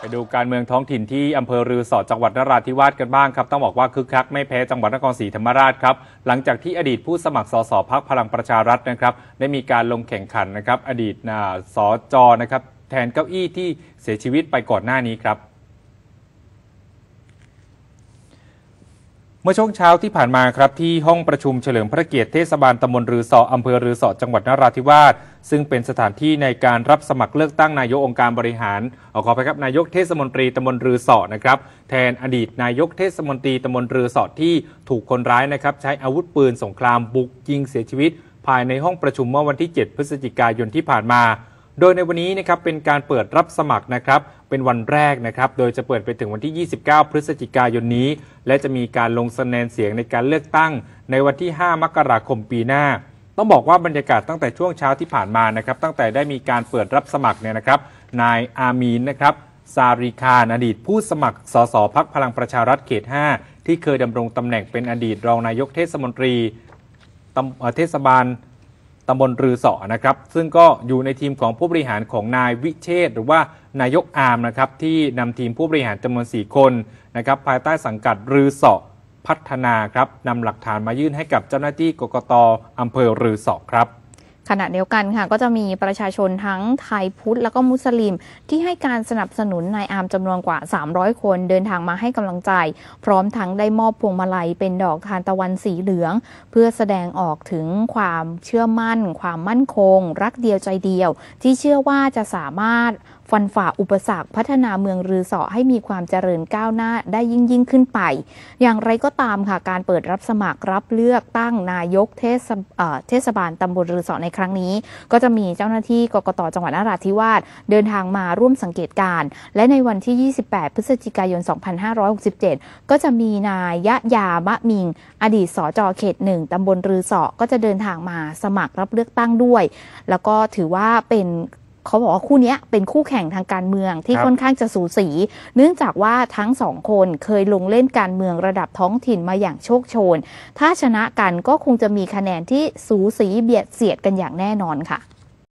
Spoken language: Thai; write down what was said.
ไปดูการเมืองท้องถิ่นที่อำเภอรือสอจังหวัดนราธิวาสกันบ้างครับ ต้องบอกว่าคึกคักไม่แพ้จังหวัดนครศรีธรรมราชครับ หลังจากที่อดีตผู้สมัครสสพักพลังประชารัฐนะครับ ได้มีการลงแข่งขันนะครับ อดีตสจนะครับแทนเก้าอี้ที่เสียชีวิตไปก่อนหน้านี้ครับเมื่อช่วงเช้าที่ผ่านมาครับที่ห้องประชุมเฉลิมพระเกียรติเทศบาลตำบลรือสออำเภอรือสอจังหวัดนราธิวาสซึ่งเป็นสถานที่ในการรับสมัครเลือกตั้งนายกองค์การบริหารอขอไปครับนายกเทศมนตรีตำบลรือสอนะครับ แทนอดีตนายกเทศมนตรีตำบลรือสอที่ถูกคนร้ายนะครับใช้อาวุธปืนสงครามบุกยิงเสียชีวิต ภายในห้องประชุมเมื่อวันที่ 7 พฤศจิกายนที่ผ่านมาโดยในวันนี้นะครับเป็นการเปิดรับสมัครนะครับ เป็นวันแรกนะครับ โดยจะเปิดไปถึงวันที่ 29 พฤศจิกายนนี้ และจะมีการลงคะแนนเสียงในการเลือกตั้งในวันที่ 5 มกราคมปีหน้า ต้องบอกว่าบรรยากาศตั้งแต่ช่วงเช้าที่ผ่านมานะครับตั้งแต่ได้มีการเปิดรับสมัครเนี่ยนะครับ นายอามีนนะครับซาริคานอดีตผู้สมัคร สสพักพลังประชารัฐเขต5ที่เคยดำรงตำแหน่งเป็นอดีตรองนายกเทศมนตรีเทศบาลตำบลรือสอนะครับซึ่งก็อยู่ในทีมของผู้บริหารของนายวิเชษหรือว่านายกอาร์มนะครับที่นำทีมผู้บริหารจำนวน4คนนะครับ ภายใต้สังกัดรือสอพัฒนาครับนำหลักฐานมายื่นให้กับเจ้าหน้าที่กกตอำเภอรือสอครับขณะเดียวกันค่ะ ก็จะมีประชาชนทั้งไทยพุทธแล้วก็มุสลิมที่ให้การสนับสนุนนายอามจำนวนกว่า 300 คนเดินทางมาให้กำลังใจ พร้อมทั้งได้มอบพวงมาลัยเป็นดอกทานตะวันสีเหลือง เพื่อแสดงออกถึงความเชื่อมั่น ความมั่นคง รักเดียวใจเดียว ที่เชื่อว่าจะสามารถฟันฝ่าอุปสรรคพัฒนาเมืองรือสอให้มีความเจริญก้าวหน้าได้ยิ่งยิ่งขึ้นไป อย่างไรก็ตามค่ะการเปิดรับสมัครรับเลือกตั้งนายกเทศเทศบาลตำบลรือสอในครั้งนี้ ก็จะมีเจ้าหน้าที่กกตจังหวัดนราธิวาสเดินทางมาร่วมสังเกตการ และในวันที่ 28 พฤศจิกายน 2567 ก็จะมีนายยะยามะมิงอดีตสจเขตหนึ่งตำบลรือสอก็จะเดินทางมาสมัครรับเลือกตั้งด้วย แล้วก็ถือว่าเป็นเขาบอกว่าคู่นี้เป็นคู่แข่งทางการเมืองที่ค่อนข้างจะสูสี เนื่องจากว่าทั้งสองคนเคยลงเล่นการเมืองระดับท้องถิ่นมาอย่างโชคโชน ถ้าชนะกันก็คงจะมีคะแนนที่สูสีเบียดเสียดกันอย่างแน่นอนค่ะ